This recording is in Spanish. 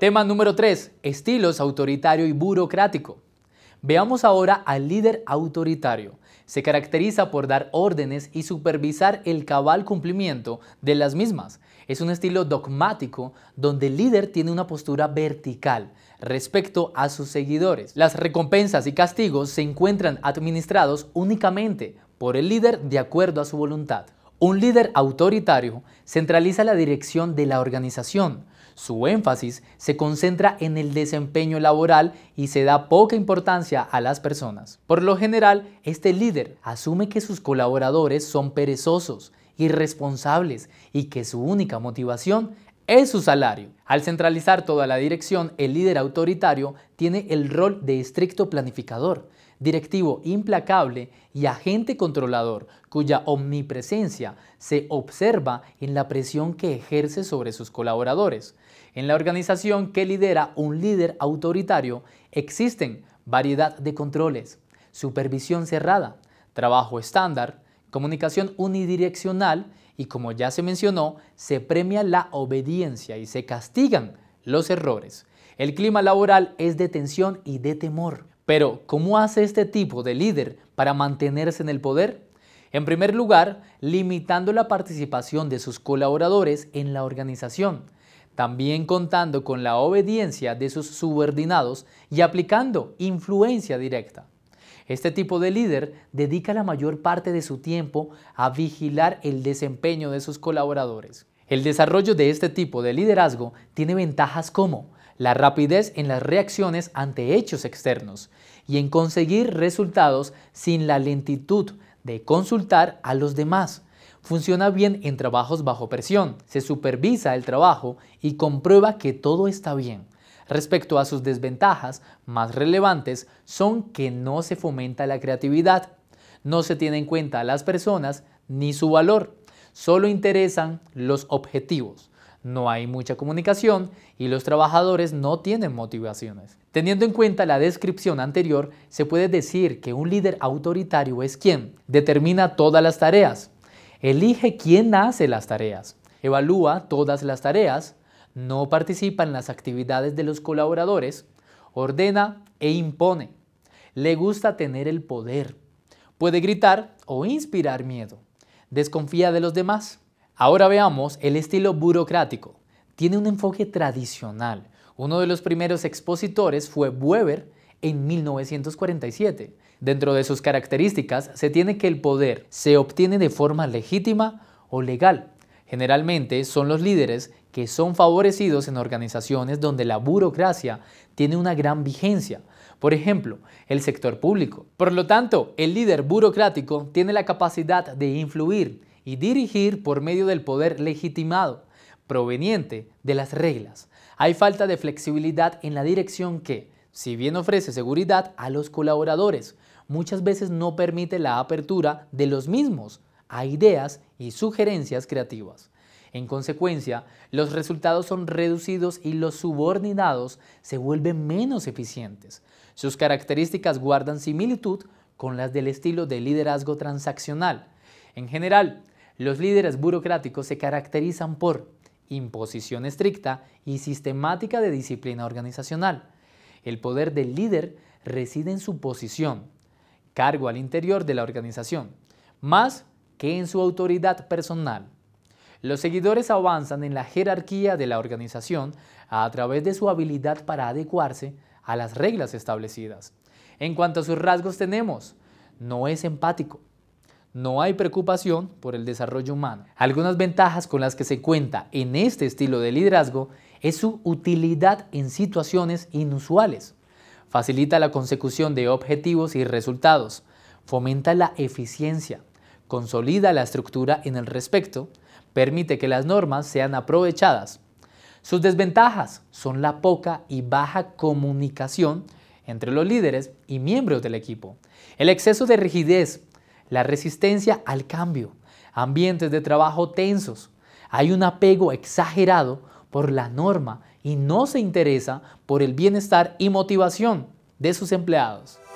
Tema número 3. Estilos autoritario y burocrático. Veamos ahora al líder autoritario. Se caracteriza por dar órdenes y supervisar el cabal cumplimiento de las mismas. Es un estilo dogmático donde el líder tiene una postura vertical respecto a sus seguidores. Las recompensas y castigos se encuentran administrados únicamente por el líder de acuerdo a su voluntad. Un líder autoritario centraliza la dirección de la organización. Su énfasis se concentra en el desempeño laboral y se da poca importancia a las personas. Por lo general, este líder asume que sus colaboradores son perezosos, irresponsables y que su única motivación es su salario. Al centralizar toda la dirección, el líder autoritario tiene el rol de estricto planificador directivo implacable y agente controlador cuya omnipresencia se observa en la presión que ejerce sobre sus colaboradores. En la organización que lidera un líder autoritario existen variedad de controles, supervisión cerrada, trabajo estándar, comunicación unidireccional y como ya se mencionó, se premia la obediencia y se castigan los errores. El clima laboral es de tensión y de temor. Pero, ¿cómo hace este tipo de líder para mantenerse en el poder? En primer lugar, limitando la participación de sus colaboradores en la organización, también contando con la obediencia de sus subordinados y aplicando influencia directa. Este tipo de líder dedica la mayor parte de su tiempo a vigilar el desempeño de sus colaboradores. El desarrollo de este tipo de liderazgo tiene ventajas como la rapidez en las reacciones ante hechos externos y en conseguir resultados sin la lentitud de consultar a los demás. Funciona bien en trabajos bajo presión, se supervisa el trabajo y comprueba que todo está bien. Respecto a sus desventajas más relevantes son que no se fomenta la creatividad, no se tiene en cuenta a las personas ni su valor, solo interesan los objetivos no hay mucha comunicación y los trabajadores no tienen motivaciones. Teniendo en cuenta la descripción anterior, se puede decir que un líder autoritario es quien determina todas las tareas, elige quién hace las tareas, evalúa todas las tareas, no participa en las actividades de los colaboradores, ordena e impone. Le gusta tener el poder. Puede gritar o inspirar miedo. Desconfía de los demás. Ahora veamos el estilo burocrático. Tiene un enfoque tradicional. Uno de los primeros expositores fue Weber en 1947. Dentro de sus características se tiene que el poder se obtiene de forma legítima o legal. Generalmente son los líderes que son favorecidos en organizaciones donde la burocracia tiene una gran vigencia, por ejemplo, el sector público. Por lo tanto, el líder burocrático tiene la capacidad de influir y dirigir por medio del poder legitimado, proveniente de las reglas. Hay falta de flexibilidad en la dirección que, si bien ofrece seguridad a los colaboradores, muchas veces no permite la apertura de los mismos a ideas y sugerencias creativas. En consecuencia, los resultados son reducidos y los subordinados se vuelven menos eficientes. Sus características guardan similitud con las del estilo de liderazgo transaccional. En general, los líderes burocráticos se caracterizan por imposición estricta y sistemática de disciplina organizacional. El poder del líder reside en su posición, cargo al interior de la organización, más que en su autoridad personal. Los seguidores avanzan en la jerarquía de la organización a través de su habilidad para adecuarse a las reglas establecidas. En cuanto a sus rasgos tenemos, no es empático, no hay preocupación por el desarrollo humano. Algunas ventajas con las que se cuenta en este estilo de liderazgo es su utilidad en situaciones inusuales. Facilita la consecución de objetivos y resultados, fomenta la eficiencia, consolida la estructura en el respecto, permite que las normas sean aprovechadas. Sus desventajas son la poca y baja comunicación entre los líderes y miembros del equipo, el exceso de rigidez la resistencia al cambio, ambientes de trabajo tensos. Hay un apego exagerado por la norma y no se interesa por el bienestar y motivación de sus empleados.